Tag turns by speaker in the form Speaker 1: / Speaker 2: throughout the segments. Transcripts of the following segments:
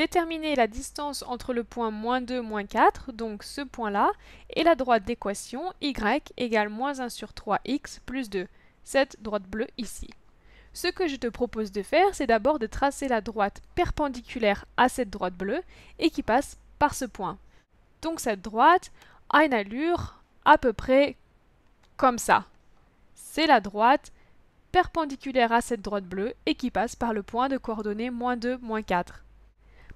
Speaker 1: Déterminer la distance entre le point moins 2, moins 4, donc ce point-là, et la droite d'équation y égale moins 1 sur 3x plus 2, cette droite bleue ici. Ce que je te propose de faire, c'est d'abord de tracer la droite perpendiculaire à cette droite bleue et qui passe par ce point. Donc cette droite a une allure à peu près comme ça. C'est la droite perpendiculaire à cette droite bleue et qui passe par le point de coordonnées moins 2, moins 4.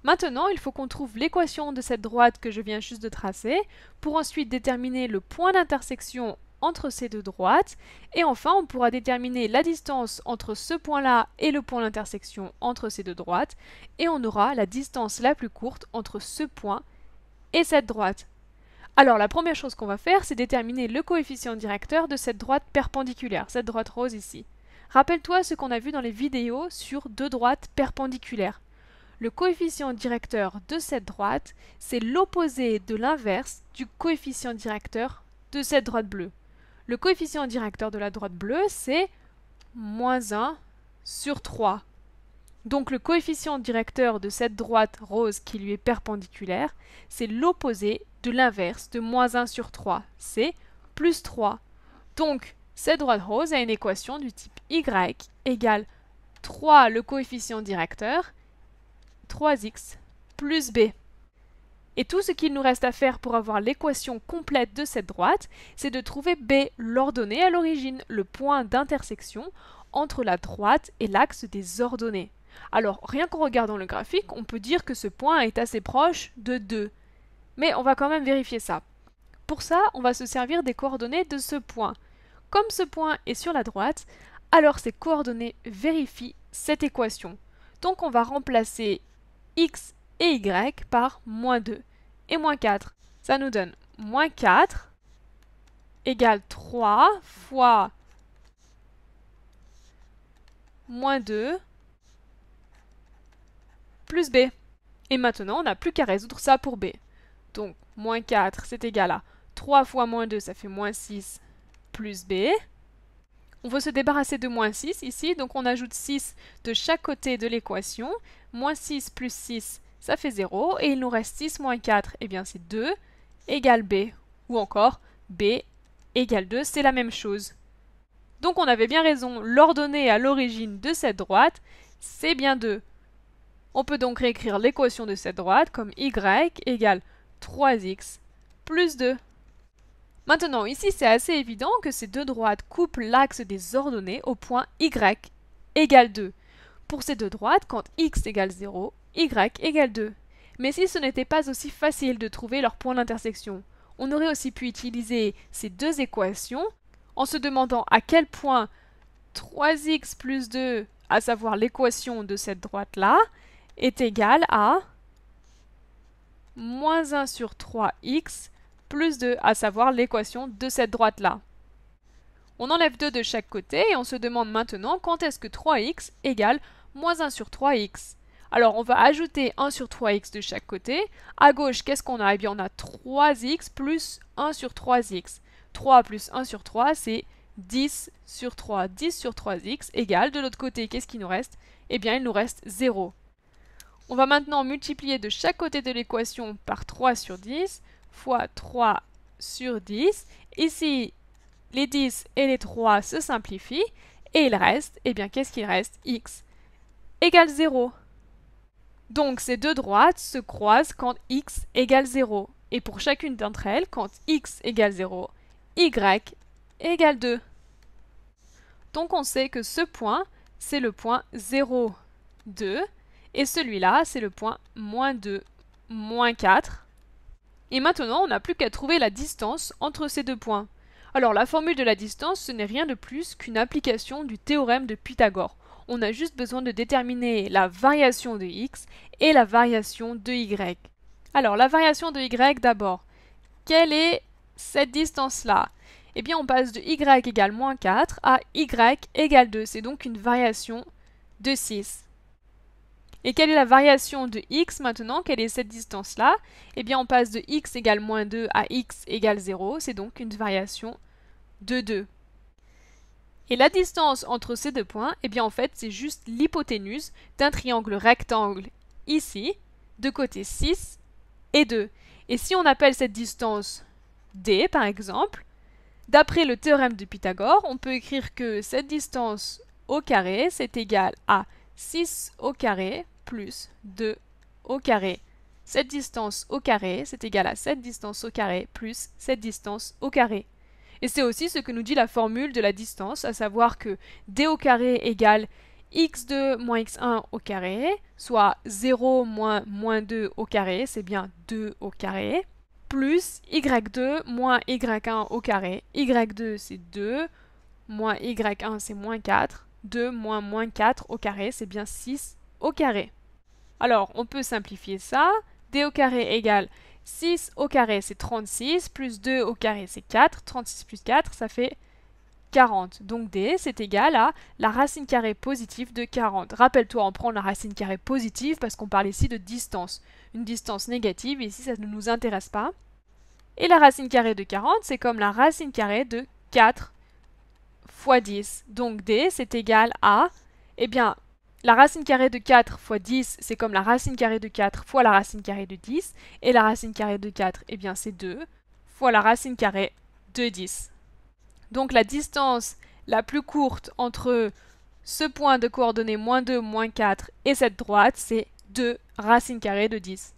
Speaker 1: Maintenant, il faut qu'on trouve l'équation de cette droite que je viens juste de tracer, pour ensuite déterminer le point d'intersection entre ces deux droites, et enfin on pourra déterminer la distance entre ce point-là et le point d'intersection entre ces deux droites, et on aura la distance la plus courte entre ce point et cette droite. Alors la première chose qu'on va faire, c'est déterminer le coefficient directeur de cette droite perpendiculaire, cette droite rose ici. Rappelle-toi ce qu'on a vu dans les vidéos sur deux droites perpendiculaires. Le coefficient directeur de cette droite, c'est l'opposé de l'inverse du coefficient directeur de cette droite bleue. Le coefficient directeur de la droite bleue, c'est moins 1 sur 3. Donc le coefficient directeur de cette droite rose qui lui est perpendiculaire, c'est l'opposé de l'inverse de moins 1 sur 3, c'est plus 3. Donc cette droite rose a une équation du type y égale 3 le coefficient directeur 3x plus b. Et tout ce qu'il nous reste à faire pour avoir l'équation complète de cette droite, c'est de trouver b, l'ordonnée à l'origine, le point d'intersection entre la droite et l'axe des ordonnées. Alors, rien qu'en regardant le graphique, on peut dire que ce point est assez proche de 2. Mais on va quand même vérifier ça. Pour ça, on va se servir des coordonnées de ce point. Comme ce point est sur la droite, alors ces coordonnées vérifient cette équation. Donc on va remplacer x et y par moins 2 et moins 4. Ça nous donne moins 4 égale 3 fois moins 2 plus b. Et maintenant, on n'a plus qu'à résoudre ça pour b. Donc, moins 4, c'est égal à 3 fois moins 2, ça fait moins 6 plus b. On veut se débarrasser de moins 6 ici, donc on ajoute 6 de chaque côté de l'équation. Moins 6 plus 6, ça fait 0. Et il nous reste 6 moins 4, et eh bien c'est 2 égale B. Ou encore B égale 2, c'est la même chose. Donc on avait bien raison, l'ordonnée à l'origine de cette droite, c'est bien 2. On peut donc réécrire l'équation de cette droite comme y égale 3x plus 2. Maintenant, ici, c'est assez évident que ces deux droites coupent l'axe des ordonnées au point y égale 2. Pour ces deux droites, quand x égale 0, y égale 2. Mais si ce n'était pas aussi facile de trouver leur point d'intersection, on aurait aussi pu utiliser ces deux équations en se demandant à quel point 3x plus 2, à savoir l'équation de cette droite-là, est égale à moins 1 sur 3x plus 2, à savoir l'équation de cette droite-là. On enlève 2 de chaque côté et on se demande maintenant quand est-ce que 3x égale moins 1 sur 3x. Alors on va ajouter 1 sur 3x de chaque côté. A gauche, qu'est-ce qu'on a Eh bien on a 3x plus 1 sur 3x. 3 plus 1 sur 3, c'est 10 sur 3. 10 sur 3x égale, de l'autre côté, qu'est-ce qu'il nous reste Eh bien il nous reste 0. On va maintenant multiplier de chaque côté de l'équation par 3 sur 10 fois 3 sur 10. Ici, les 10 et les 3 se simplifient et il reste, eh bien qu'est-ce qu'il reste x égale 0. Donc ces deux droites se croisent quand x égale 0. Et pour chacune d'entre elles, quand x égale 0, y égale 2. Donc on sait que ce point, c'est le point 0, 2, et celui-là, c'est le point moins 2, moins 4, et maintenant, on n'a plus qu'à trouver la distance entre ces deux points. Alors la formule de la distance, ce n'est rien de plus qu'une application du théorème de Pythagore. On a juste besoin de déterminer la variation de x et la variation de y. Alors la variation de y d'abord. Quelle est cette distance-là Eh bien on passe de y égale moins 4 à y égale 2. C'est donc une variation de 6. Et quelle est la variation de x maintenant Quelle est cette distance-là Eh bien, on passe de x égale moins 2 à x égale 0. C'est donc une variation de 2. Et la distance entre ces deux points, eh bien en fait, c'est juste l'hypoténuse d'un triangle rectangle ici, de côté 6 et 2. Et si on appelle cette distance d, par exemple, d'après le théorème de Pythagore, on peut écrire que cette distance au carré, c'est égal à 6 au carré plus 2 au carré. Cette distance au carré, c'est égal à cette distance au carré plus cette distance au carré. Et c'est aussi ce que nous dit la formule de la distance, à savoir que d au carré égale x2 moins x1 au carré, soit 0 moins moins 2 au carré, c'est bien 2 au carré, plus y2 moins y1 au carré. y2 c'est 2, moins y1 c'est moins 4, 2 moins moins 4 au carré, c'est bien 6 au carré. Alors, on peut simplifier ça. d au carré égale 6 au carré, c'est 36, plus 2 au carré, c'est 4. 36 plus 4, ça fait 40. Donc d, c'est égal à la racine carrée positive de 40. Rappelle-toi, on prend la racine carrée positive parce qu'on parle ici de distance. Une distance négative, ici, ça ne nous intéresse pas. Et la racine carrée de 40, c'est comme la racine carrée de 4 fois 10. Donc d, c'est égal à... Eh bien, la racine carrée de 4 fois 10, c'est comme la racine carrée de 4 fois la racine carrée de 10. Et la racine carrée de 4, eh bien c'est 2 fois la racine carrée de 10. Donc la distance la plus courte entre ce point de coordonnées moins 2, moins 4 et cette droite, c'est 2 racine carrée de 10.